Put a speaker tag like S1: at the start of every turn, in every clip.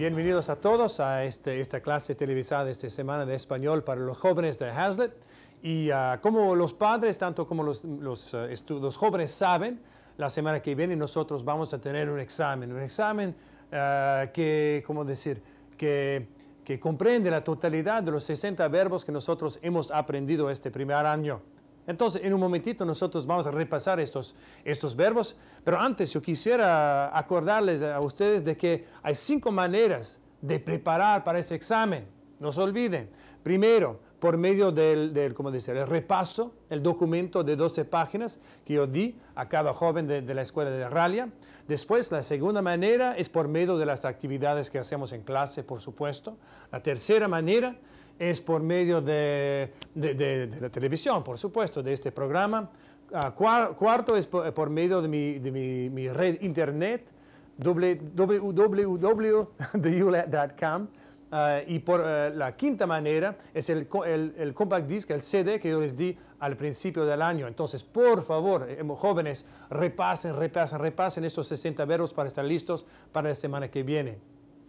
S1: Bienvenidos a todos a este, esta clase televisada esta semana de español para los jóvenes de Hazlitt. Y ah, como los padres, tanto como los, ah, los, jóvenes saben, la semana que viene nosotros vamos a tener un examen, un examen ah, que, como decir?, que, que comprende la totalidad de los 60 verbos que nosotros hemos aprendido este primer año. Entonces, en un momentito nosotros vamos a repasar estos, estos verbos, pero antes yo quisiera acordarles a ustedes de que hay cinco maneras de preparar para este examen. No se olviden. Primero, por medio del, del ¿cómo decir? El repaso, el documento de 12 páginas que yo di a cada joven de, la escuela de Ralia. Después, la segunda manera es por medio de las actividades que hacemos en clase, por supuesto. La tercera manera es por medio de, la televisión, por supuesto, de este programa. Ah, cuarto es eh, por, medio de mi, red internet, www ah, y por eh, la quinta manera es el, compact disc, el CD que yo les di al principio del año. Entonces, por favor, eh, jóvenes, repasen, repasen, repasen esos 60 verbos para estar listos para la semana que viene.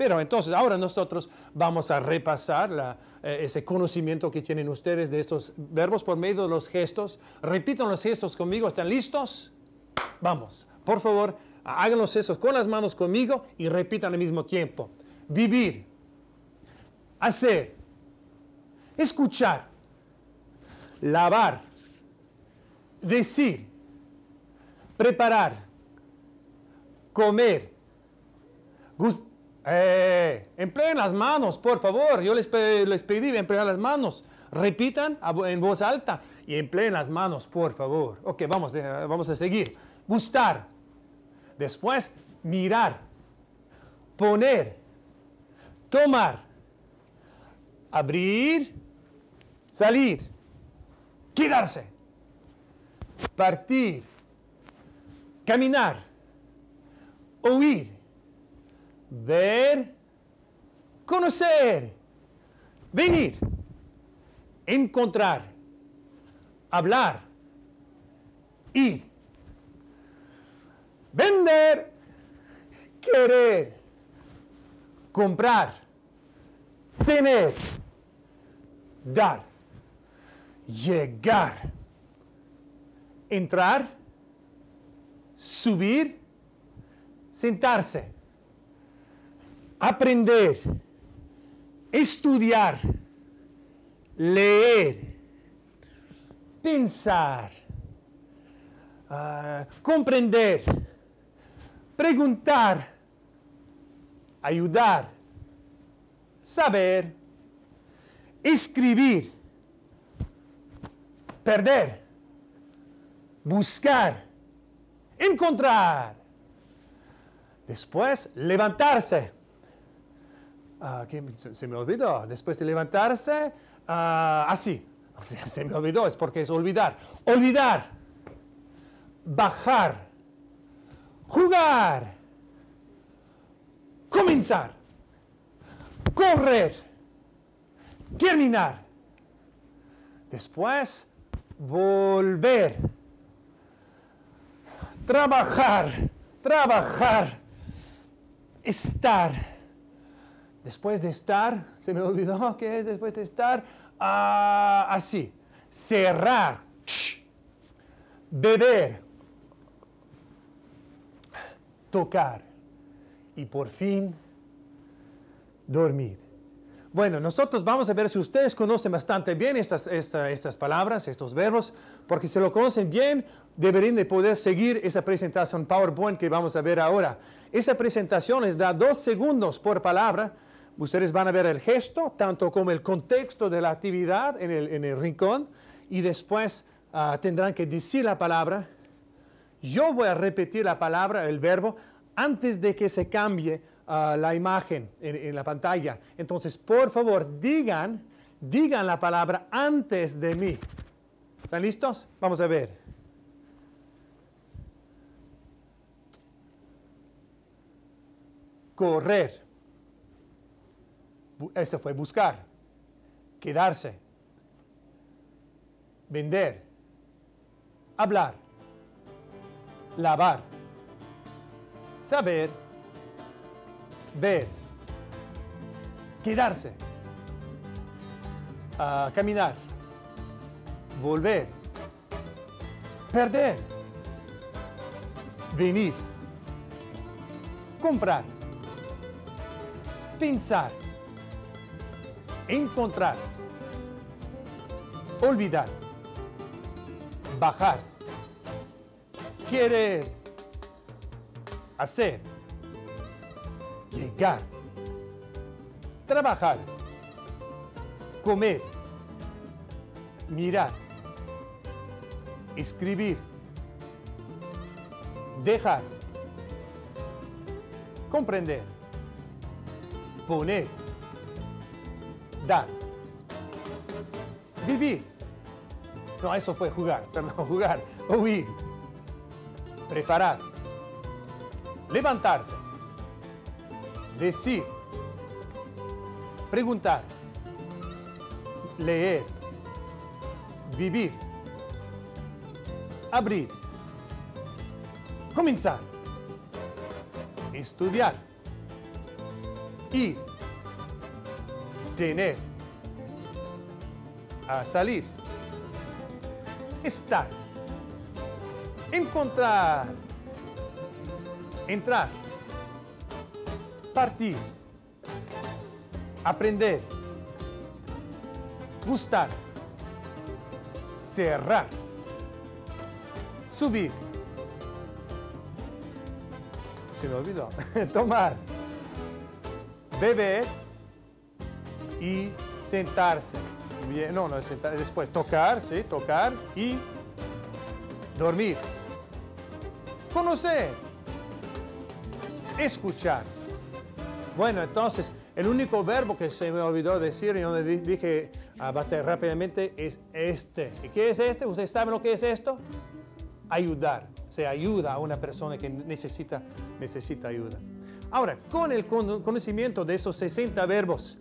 S1: Pero entonces ahora nosotros vamos a repasar eh, ese conocimiento que tienen ustedes de estos verbos por medio de los gestos. Repitan los gestos conmigo, ¿están listos? Vamos, por favor, hagan los gestos con las manos conmigo y repitan al mismo tiempo. Vivir, hacer, escuchar, lavar, decir, preparar, comer, gustar eh, empleen las manos, por favor. Yo les, les pedí empleen las manos. Repitan en voz alta y empleen las manos, por favor. Ok, vamos, vamos a seguir. Gustar. Después, mirar. Poner. Tomar. Abrir. Salir. Quedarse. Partir. Caminar. Oír ver, conocer, venir, encontrar, hablar, ir, vender, querer, comprar, tener, dar, llegar, entrar, subir, sentarse aprender, estudiar, leer, pensar, ah, comprender, preguntar, ayudar, saber, escribir, perder, buscar, encontrar. Después, levantarse Ah, se, me olvidó, después de levantarse, ah, así, se me olvidó, es porque es olvidar, olvidar, bajar, jugar, comenzar, correr, terminar, después volver, trabajar, trabajar, estar después de estar, se me olvidó que es después de estar, ah, así, cerrar, beber, tocar y por fin dormir. Bueno, nosotros vamos a ver si ustedes conocen bastante bien estas, estas palabras, estos verbos, porque si lo conocen bien, deberían de poder seguir esa presentación PowerPoint que vamos a ver ahora. Esa presentación les da dos segundos por palabra, Ustedes van a ver el gesto, tanto como el contexto de la actividad en el, rincón, y después ah, tendrán que decir la palabra. Yo voy a repetir la palabra, el verbo, antes de que se cambie ah, la imagen en, en la pantalla. Entonces, por favor, digan, digan la palabra antes de mí. ¿Están listos? Vamos a ver. correr ese fue buscar, quedarse, vender, hablar, lavar, saber, ver, quedarse, ah, caminar, volver, perder, venir, comprar, pensar, encontrar, olvidar, bajar, querer, hacer, llegar, trabajar, comer, mirar, escribir, dejar, comprender, poner, dar. Vivir. No, eso fue jugar, perdón, jugar. Huir. Preparar. Levantarse. Decir. Preguntar. Leer. Vivir. Abrir. Comenzar. Estudiar. Ir tener, a salir, estar, encontrar, entrar, partir, aprender, gustar, cerrar, subir. Se me olvidó. Tomar. Beber y sentarse. Bien, no, no, sentarse, después tocar, ¿sí? Tocar y dormir. Conocer. Escuchar. Bueno, entonces, el único verbo que se me olvidó decir y donde dije ah, bastante rápidamente es este. ¿Y qué es este? ¿Ustedes saben lo que es esto? Ayudar. Se ayuda a una persona que necesita, necesita ayuda. Ahora, con el conocimiento de esos 60 verbos,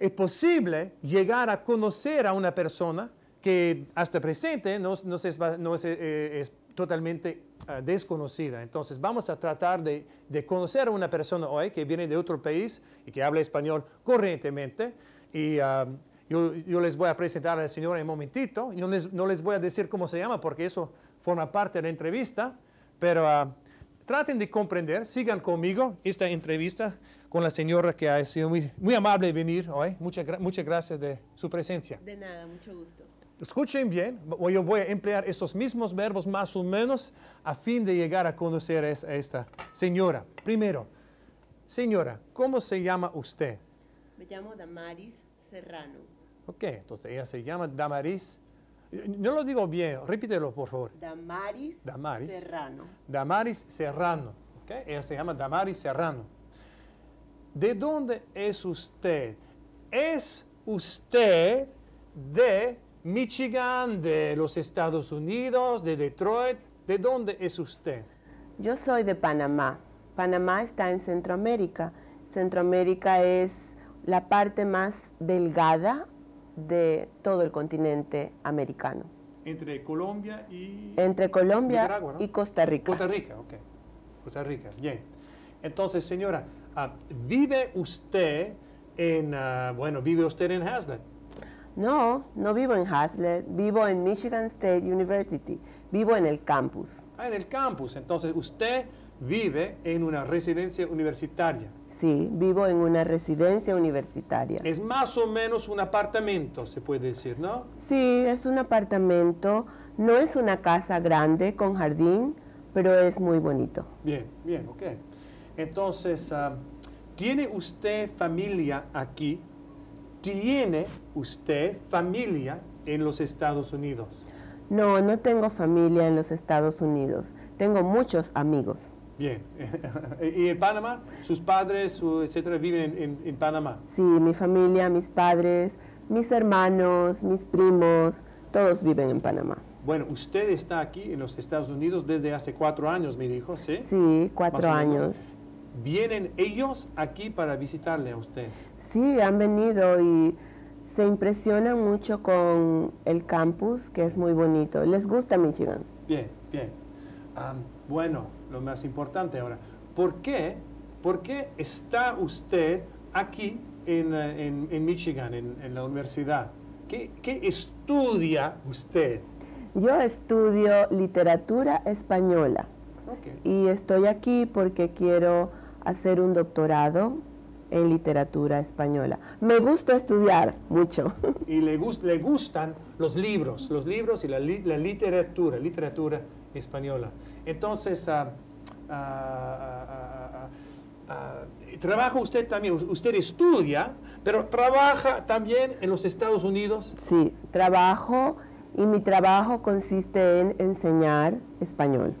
S1: es posible llegar a conocer a una persona que hasta presente no eh, es, totalmente ah, desconocida. Entonces vamos a tratar de, conocer a una persona hoy que viene de otro país y que habla español corrientemente. Y ah, yo, les voy a presentar al señor en un momentito. no les voy a decir cómo se llama porque eso forma parte de la entrevista. Pero ah, traten de comprender, sigan conmigo esta entrevista con la señora que ha sido muy, amable de venir hoy. Muchas, muchas gracias de su presencia.
S2: De nada, mucho gusto.
S1: Escuchen bien, yo voy a emplear estos mismos verbos más o menos a fin de llegar a conocer a esta señora. Primero, señora, ¿cómo se llama usted?
S2: Me llamo Damaris Serrano.
S1: Ok, entonces ella se llama Damaris. No lo digo bien, repítelo por favor.
S2: Damaris, Damaris Serrano.
S1: Damaris Serrano. Okay, ella se llama Damaris Serrano. ¿De dónde es usted? ¿Es usted de Michigan, de los Estados Unidos, de Detroit? ¿De dónde es usted?
S2: Yo soy de Panamá. Panamá está en Centroamérica. Centroamérica es la parte más delgada de todo el continente americano.
S1: Entre Colombia y... Entre Colombia y Costa Rica. Costa Rica, ok. Costa Rica, bien. Entonces, señora, Ah, ¿Vive usted en, ah, bueno, vive usted en Hazlet?
S2: No, no vivo en Haslet vivo en Michigan State University, vivo en el campus.
S1: Ah, en el campus, entonces usted vive en una residencia universitaria.
S2: Sí, vivo en una residencia universitaria.
S1: Es más o menos un apartamento, se puede decir, ¿no?
S2: Sí, es un apartamento, no es una casa grande con jardín, pero es muy bonito.
S1: Bien, bien, ok. Entonces, ah, ¿tiene usted familia aquí? ¿Tiene usted familia en los Estados Unidos?
S2: No, no tengo familia en los Estados Unidos. Tengo muchos amigos.
S1: Bien. ¿Y en Panamá? ¿Sus padres, etcétera, viven en, Panamá?
S2: Sí, mi familia, mis padres, mis hermanos, mis primos, todos viven en Panamá.
S1: Bueno, usted está aquí en los Estados Unidos desde hace cuatro años, mi dijo, ¿sí? Sí,
S2: cuatro años.
S1: ¿Vienen ellos aquí para visitarle a usted?
S2: Sí, han venido y se impresionan mucho con el campus, que es muy bonito. Les gusta Michigan.
S1: Bien, bien. bueno, lo más importante ahora, ¿por qué, por qué está usted aquí en, eh, en, en Michigan, en, la universidad? ¿Qué, estudia usted?
S2: Yo estudio literatura española. Y estoy aquí porque quiero hacer un doctorado en literatura española. Me gusta estudiar mucho.
S1: Y le, le gustan los libros, los libros y la, literatura, literatura española. Entonces, ah, ah, ah, trabaja usted también, usted estudia, pero trabaja también en los Estados Unidos.
S2: Sí, trabajo y mi trabajo consiste en enseñar español.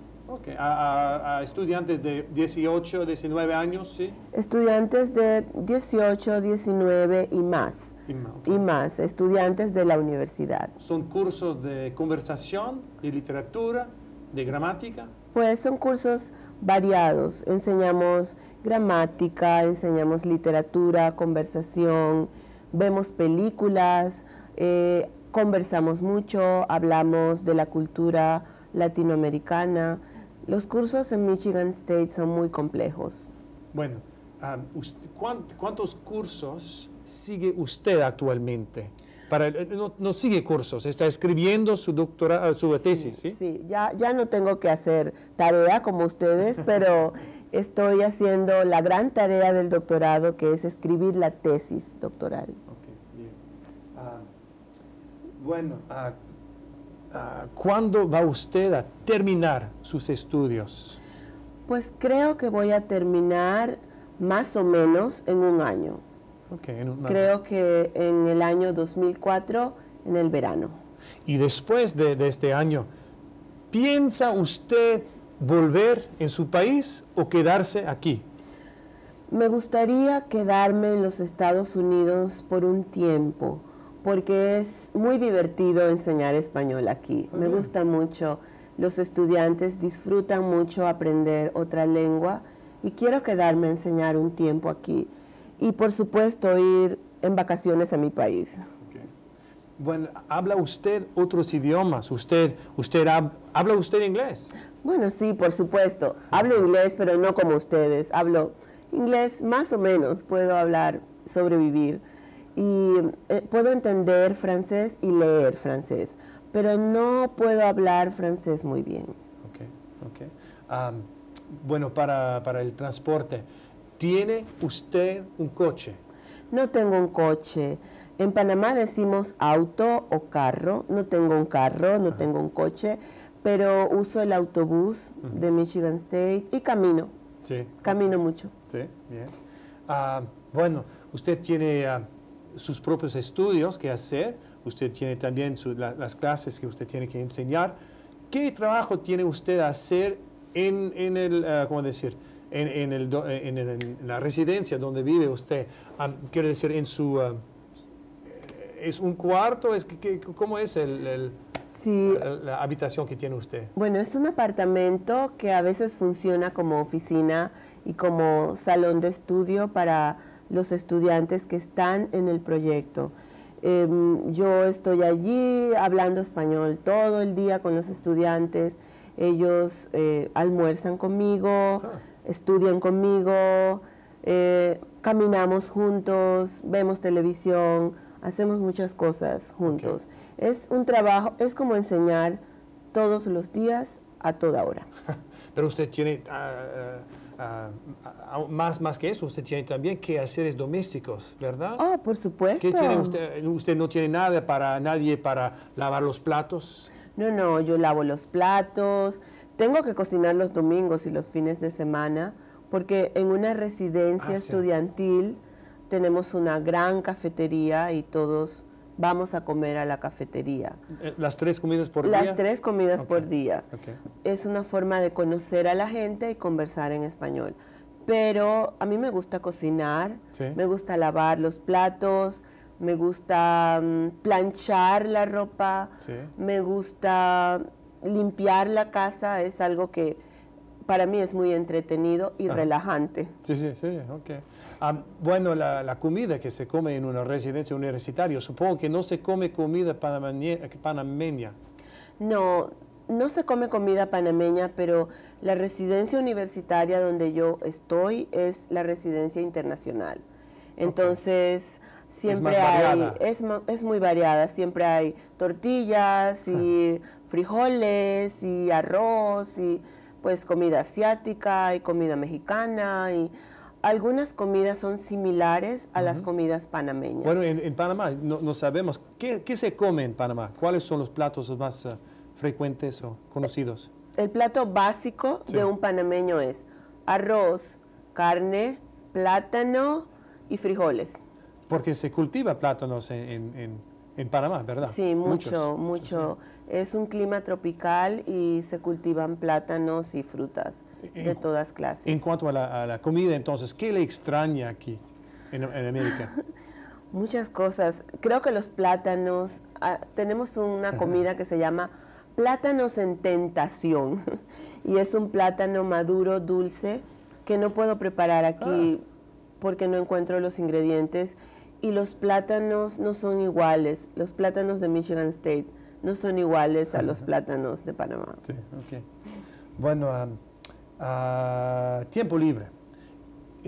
S1: A, estudiantes de 18, 19 años, ¿sí?
S2: Estudiantes de 18, 19 y más. Y, más, estudiantes de la universidad.
S1: ¿Son cursos de conversación, de literatura, de gramática?
S2: Pues son cursos variados. Enseñamos gramática, enseñamos literatura, conversación, vemos películas, eh, conversamos mucho, hablamos de la cultura latinoamericana, los cursos en Michigan State son muy complejos.
S1: Bueno, ¿cuántos cursos sigue usted actualmente? Eh, no, sigue cursos, está escribiendo su ah, su tesis, ¿sí? Sí,
S2: Ya, ya no tengo que hacer tarea como ustedes, pero estoy haciendo la gran tarea del doctorado, que es escribir la tesis
S1: doctoral. Okay, bien. Ah, bueno, ah, Ah, ¿cuándo va usted a terminar sus estudios? Pues
S2: creo que voy a terminar más o menos en un año. Creo que en el año 2004, en el verano.
S1: Y después de este año, ¿piensa usted volver en su país o quedarse aquí?
S2: Me gustaría quedarme en los Estados Unidos por un tiempo porque es muy divertido enseñar español aquí. Me gusta mucho, los estudiantes disfrutan mucho aprender otra lengua y quiero quedarme a enseñar un tiempo aquí. Y por supuesto ir en vacaciones a mi país.
S1: Bueno, ¿habla usted otros idiomas? ¿Usted, usted habla usted inglés? Bueno, sí, por supuesto. Hablo inglés,
S2: pero no como ustedes. Hablo inglés más o menos, puedo hablar, sobrevivir y eh, puedo entender francés y leer francés, pero no puedo hablar francés muy bien.
S1: Ok, ok. bueno, para, para el transporte, ¿tiene usted un coche?
S2: No tengo un coche. En Panamá decimos auto o carro. No tengo un carro, no tengo un coche, pero uso el autobús de Michigan State y camino. Sí. Camino mucho.
S1: Sí, bien. Ah, bueno, usted tiene ah, sus propios estudios que hacer, usted tiene también las clases que usted tiene que enseñar. ¿Qué trabajo tiene usted a hacer en, el, eh, decir? En, en, la residencia donde vive usted? quiero decir, en su... Eh, ¿Es un cuarto? Es, que, ¿Cómo es el, la, habitación que tiene usted?
S2: Bueno, es un apartamento que a veces funciona como oficina y como salón de estudio para los estudiantes que están en el proyecto. Em, yo estoy allí hablando español todo el día con los estudiantes, ellos eh, almuerzan conmigo, ah. estudian conmigo, eh, caminamos juntos, vemos televisión, hacemos muchas cosas juntos. Es un trabajo, es como enseñar todos los días a toda hora.
S1: Pero usted tiene... Ah, más, más que eso, usted tiene también que domésticos, ¿verdad? Ah, oh, por supuesto. usted? no tiene nada para nadie para lavar los platos?
S2: No, no, yo lavo los platos. Tengo que cocinar los domingos y los fines de semana porque en una residencia ah, estudiantil tenemos una gran cafetería y todos vamos a comer a la cafetería.
S1: Eh, ¿Las tres comidas por día? Las tres comidas por día.
S2: Es una forma de conocer a la gente y conversar en español. Pero a mí me gusta cocinar, me gusta lavar los platos, me gusta mm, planchar la ropa, me gusta limpiar la casa, es algo que para mí es muy entretenido y relajante.
S1: Sí, sí, sí, ok. Ah, bueno, la, comida que se come en una residencia universitaria, supongo que no se come comida panameña.
S2: No, no se come comida panameña, pero la residencia universitaria donde yo estoy es la residencia internacional. Entonces, siempre hay, es, es, muy variada, siempre hay tortillas y frijoles y arroz y pues comida asiática y comida mexicana y algunas comidas son similares a las comidas panameñas.
S1: Bueno, en, Panamá no, sabemos. ¿Qué, se come en Panamá? ¿Cuáles son los platos más eh, frecuentes o conocidos?
S2: El, plato básico de un panameño es arroz, carne, plátano y frijoles.
S1: Porque se cultiva plátanos en, Panamá, ¿verdad? Sí, mucho,
S2: mucho. Es un clima tropical y se cultivan plátanos y frutas de todas clases. En
S1: cuanto a la, comida, entonces, ¿qué le extraña aquí en, América?
S2: Muchas cosas. Creo que los plátanos, ah, tenemos una comida que se llama plátanos en tentación. y es un plátano maduro, dulce, que no puedo preparar aquí ah. porque no encuentro los ingredientes. Y los plátanos no son iguales. Los plátanos de Michigan State no son iguales a los plátanos de Panamá. Sí,
S1: okay. Bueno, uh, tiempo libre.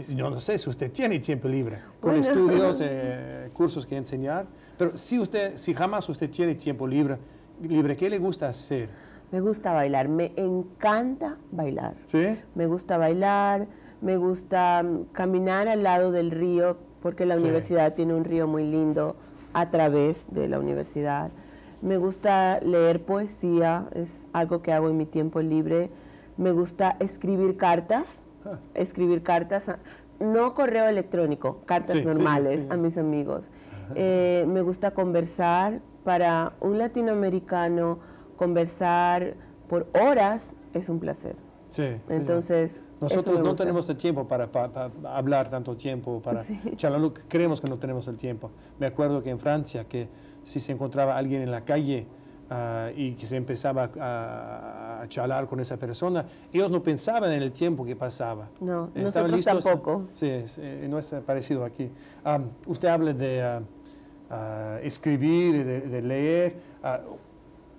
S1: Yo no sé si usted tiene tiempo libre, con estudios, eh, cursos que enseñar, pero si, usted, si jamás usted tiene tiempo libre, libre, ¿qué le gusta hacer?
S2: Me gusta bailar, me encanta bailar. ¿Sí? Me gusta bailar, me gusta mm, caminar al lado del río, porque la universidad tiene un río muy lindo a través de la universidad. Me gusta leer poesía, es algo que hago en mi tiempo libre me gusta escribir cartas, ah. escribir cartas, no correo electrónico, cartas normales a mis amigos. Eh, me gusta conversar para un latinoamericano, conversar por horas es un placer.
S1: Sí. Entonces...
S2: Nosotros no tenemos
S1: el tiempo para, hablar tanto tiempo, para charlar, creemos que no tenemos el tiempo. Me acuerdo que en Francia, que si se encontraba alguien en la calle, ah, y que se empezaba a, a charlar con esa persona, ellos no pensaban en el tiempo que pasaba. No, nosotros tampoco. Sí, no es parecido aquí. Ah, usted habla de ah, ah, escribir, de, leer.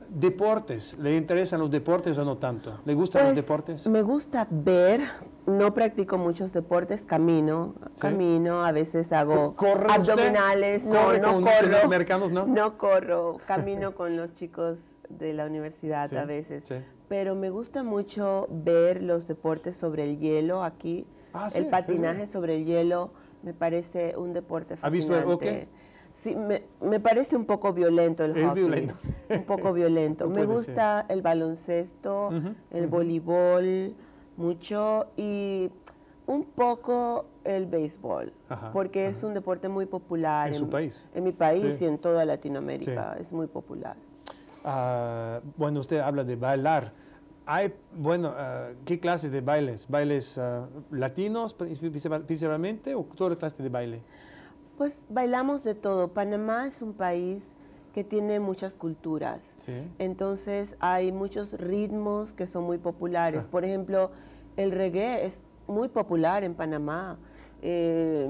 S1: deportes, ¿le interesan los deportes o no tanto? ¿Le gustan los pues, deportes?
S2: Me gusta ver, no practico muchos deportes, camino, camino, a veces hago ¿Corre abdominales, no, no corro. no? No corro, camino con los chicos de la universidad a veces. ¿Sí? pero me gusta mucho ver los deportes sobre el hielo aquí. Ah, el patinaje sobre el hielo me parece un deporte fascinante. visto el Sí, me, parece un poco violento el es Violento. Un poco violento. me gusta el baloncesto, el voleibol mucho y un poco el béisbol, porque es un deporte muy popular. ¿En, su país? En mi país y en toda Latinoamérica, es muy popular.
S1: Ah, bueno, usted habla de bailar. Hay, bueno, ah, ¿qué clases de bailes? ¿Bailes ah, latinos principalmente o toda clase de baile? Pues bailamos
S2: de todo. Panamá es un país que tiene muchas culturas. Entonces hay muchos ritmos que son muy populares. Por ejemplo, el reggae es muy popular en Panamá. Eh,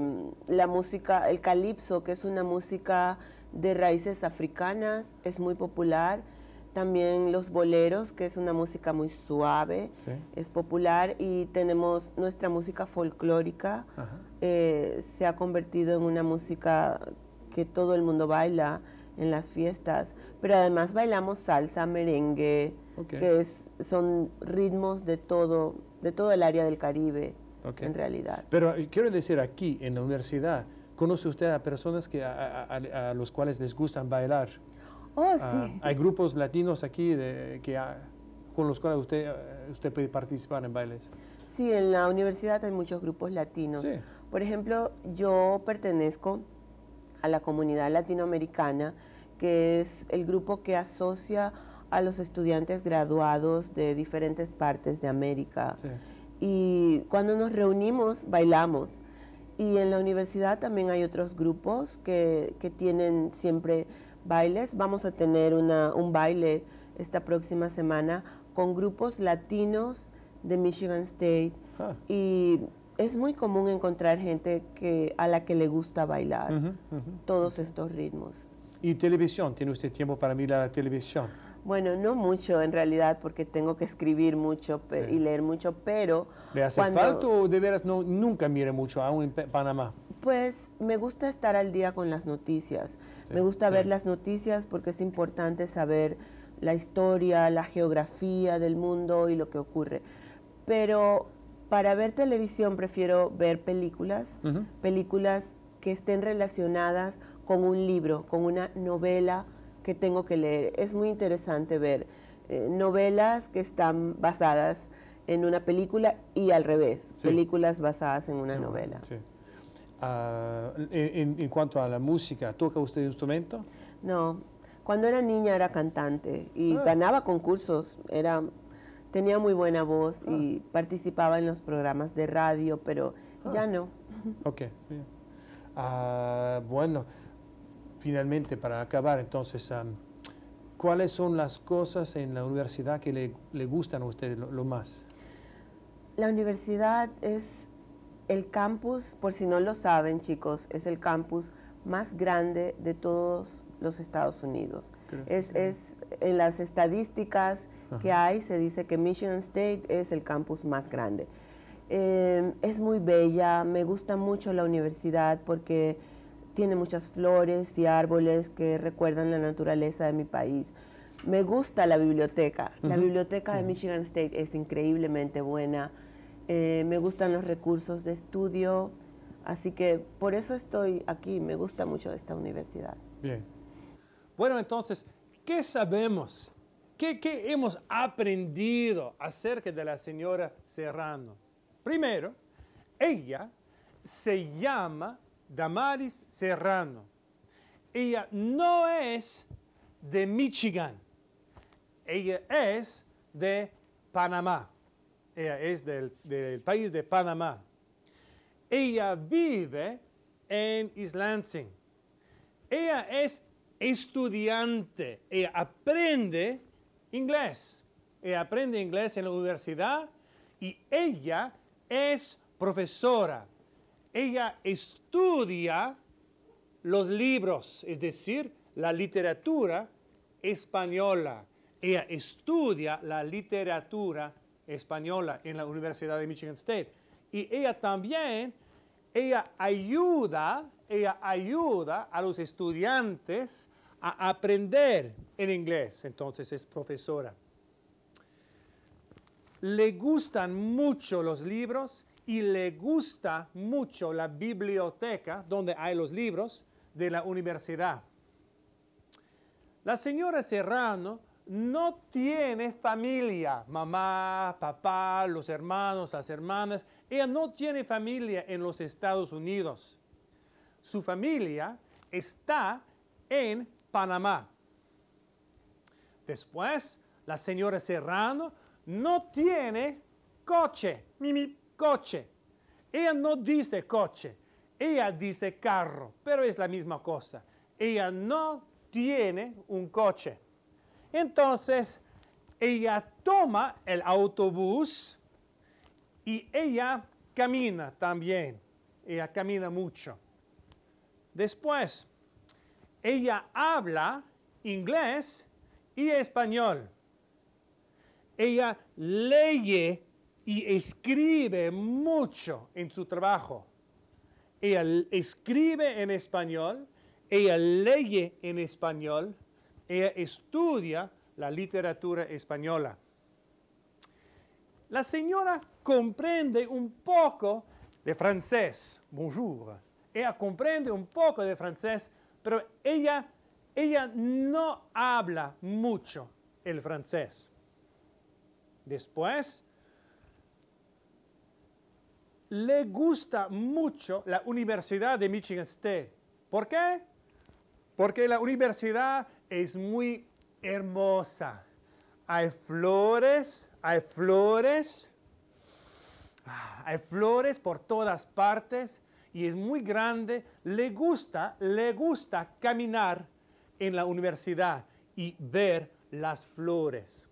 S2: la música, el calipso, que es una música de raíces africanas, es muy popular. También los boleros, que es una música muy suave, es popular. Y tenemos nuestra música folclórica, eh, se ha convertido en una música que todo el mundo baila en las fiestas. Pero además bailamos salsa,
S1: merengue,
S2: que es, son ritmos de todo, de todo el área del Caribe,
S1: en realidad. Pero eh, quiero decir, aquí en la universidad ¿Conoce usted a personas que a, los cuales les gustan bailar?
S2: Oh, ah, sí.
S1: Hay grupos latinos aquí de, que, con los cuales usted, usted puede participar en bailes.
S2: Sí, en la universidad hay muchos grupos latinos. Por ejemplo, yo pertenezco a la comunidad latinoamericana, que es el grupo que asocia a los estudiantes graduados de diferentes partes de América. Y cuando nos reunimos, bailamos. Y en la universidad también hay otros grupos que, que tienen siempre bailes. Vamos a tener una, un baile esta próxima semana con grupos latinos de Michigan State. Ah. Y es muy común encontrar gente que, a la que le gusta bailar todos estos ritmos.
S1: ¿Y televisión? ¿Tiene usted tiempo para mirar la televisión?
S2: Bueno, no mucho en realidad, porque tengo que escribir mucho y leer mucho, pero... hace falta
S1: o de veras no, nunca mire mucho, aún en Panamá?
S2: Pues me gusta estar al día con las noticias. Me gusta ver las noticias porque es importante saber la historia, la geografía del mundo y lo que ocurre. Pero para ver televisión prefiero ver películas, películas que estén relacionadas con un libro, con una novela que tengo que leer. Es muy interesante ver eh, novelas que están basadas en una película y al revés, películas basadas en una
S1: novela. Sí. Ah, en, cuanto a la música, ¿toca usted instrumento? No, cuando
S2: era niña era cantante y ah. ganaba concursos, era, tenía muy buena voz y ah. participaba en los programas de radio, pero ya no.
S1: Ok, bien. bueno finalmente, para acabar, entonces, ¿cuáles son las cosas en la universidad que le, le gustan a ustedes lo, más?
S2: La universidad es el campus, por si no lo saben, chicos, es el campus más grande de todos los Estados Unidos. es, en las estadísticas que hay, se dice que Michigan State es el campus más grande. Em, es muy bella, me gusta mucho la universidad porque tiene muchas flores y árboles que recuerdan la naturaleza de mi país. Me gusta la biblioteca. La biblioteca de Michigan State es increíblemente buena. Eh, me gustan los recursos de estudio. Así que por eso estoy aquí. Me gusta mucho esta universidad.
S1: Bien. Bueno, entonces, ¿qué sabemos? ¿Qué, qué hemos aprendido acerca de la señora Serrano? Primero, ella se llama Damaris Serrano. Ella no es de Michigan, ella es de Panamá, ella es del, país de Panamá. Ella vive en Islansing. Ella es estudiante, ella aprende inglés. Ella aprende inglés en la universidad y ella es profesora ella estudia los libros, es decir, la literatura española. Ella estudia la literatura española en la Universidad de Michigan State. Y ella también, ella ayuda, ella ayuda a los estudiantes a aprender el inglés. Entonces es profesora. Le gustan mucho los libros y le gusta mucho la biblioteca donde hay los libros de la universidad. La señora Serrano no tiene familia, mamá, papá, los hermanos, las hermanas. Ella no tiene familia en los Estados Unidos. Su familia está en Panamá. Después, la señora Serrano no tiene coche. Mimi coche. Ella no dice coche, ella dice carro, pero es la misma cosa. Ella no tiene un coche. Entonces, ella toma el autobús y ella camina también. Ella camina mucho. Después, ella habla inglés y español. Ella lee y escribe mucho en su trabajo. Ella escribe en español, ella lee en español, ella estudia la literatura española. La señora comprende un poco de francés, bonjour. Ella comprende un poco de francés, pero ella, ella no habla mucho el francés. Después, le gusta mucho la Universidad de Michigan State. ¿Por qué? Porque la universidad es muy hermosa. Hay flores, hay flores, ah, hay flores por todas partes y es muy grande. Le gusta, le gusta caminar en la universidad y ver las flores.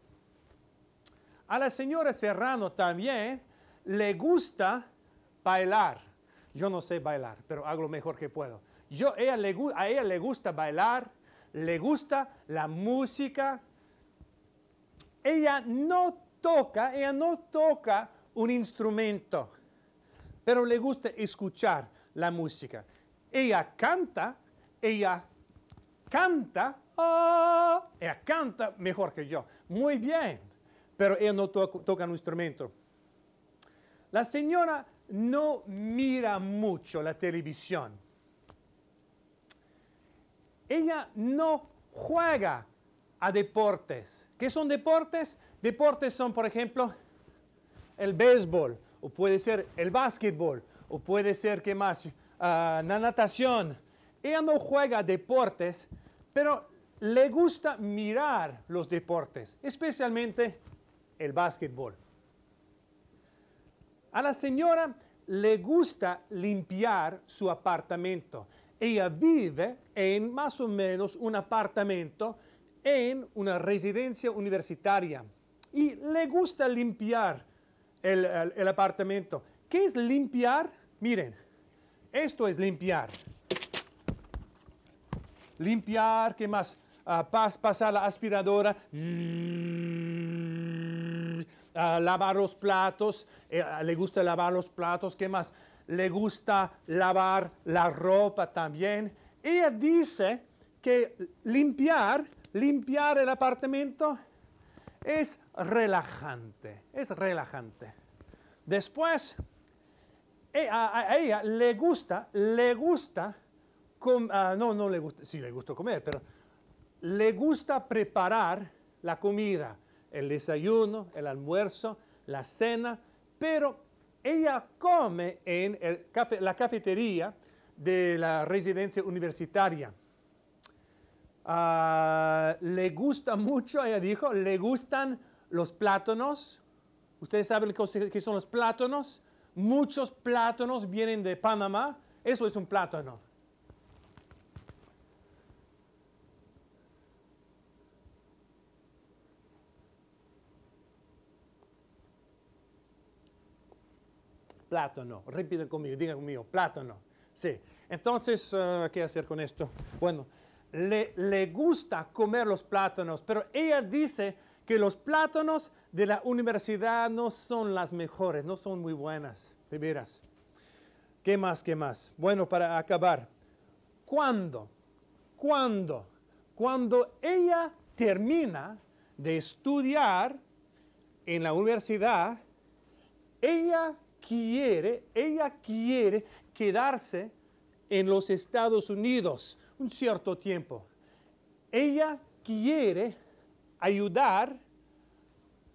S1: A la señora Serrano también le gusta bailar. Yo no sé bailar, pero hago lo mejor que puedo. Yo, a ella le gusta bailar, le gusta la música. Ella no toca, ella no toca un instrumento, pero le gusta escuchar la música. Ella canta, ella canta, ah, ella canta mejor que yo, muy bien, pero ella no toca un instrumento. La señora no mira mucho la televisión. Ella no juega a deportes. ¿Qué son deportes? Deportes son, por ejemplo, el béisbol, o puede ser el básquetbol, o puede ser, ¿qué más? Ah, la natación. Ella no juega a deportes, pero le gusta mirar los deportes, especialmente el básquetbol. A la señora le gusta limpiar su apartamento. Ella vive en más o menos un apartamento en una residencia universitaria y le gusta limpiar el, apartamento. ¿Qué es limpiar? Miren, esto es limpiar. Limpiar, ¿qué más? Ah, pasar la aspiradora lavar los platos, eh, le gusta lavar los platos, ¿qué más? Le gusta lavar la ropa también. Ella dice que limpiar, limpiar el apartamento es relajante, es relajante. Después, eh, a, ella le gusta, le gusta, ah, no, no le gusta, sí le gusta comer, pero le gusta preparar la comida el desayuno, el almuerzo, la cena, pero ella come en la cafetería de la residencia universitaria. Ah, le gusta mucho, ella dijo, le gustan los plátanos. Ustedes saben qué son los plátanos. Muchos plátanos vienen de Panamá. Eso es un plátano. plátano. Repiten conmigo, diga conmigo, plátano. Sí. Entonces, eh, ¿qué hacer con esto? Bueno, le, le gusta comer los plátanos, pero ella dice que los plátanos de la universidad no son las mejores, no son muy buenas, de veras. ¿Qué más? ¿Qué más? Bueno, para acabar, ¿cuándo? ¿Cuándo? Cuando ella termina de estudiar en la universidad, ella quiere, ella quiere quedarse en los Estados Unidos un cierto tiempo. Ella quiere ayudar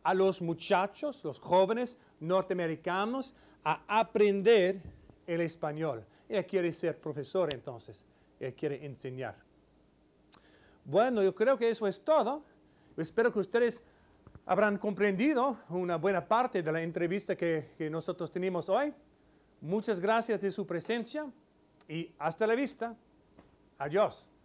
S1: a los muchachos, los jóvenes norteamericanos, a aprender el español. Ella quiere ser profesora entonces, ella quiere enseñar. Bueno, yo creo que eso es todo. espero que ustedes habrán comprendido una buena parte de la entrevista que, nosotros tenemos hoy. Muchas gracias de su presencia y hasta la vista. Adiós.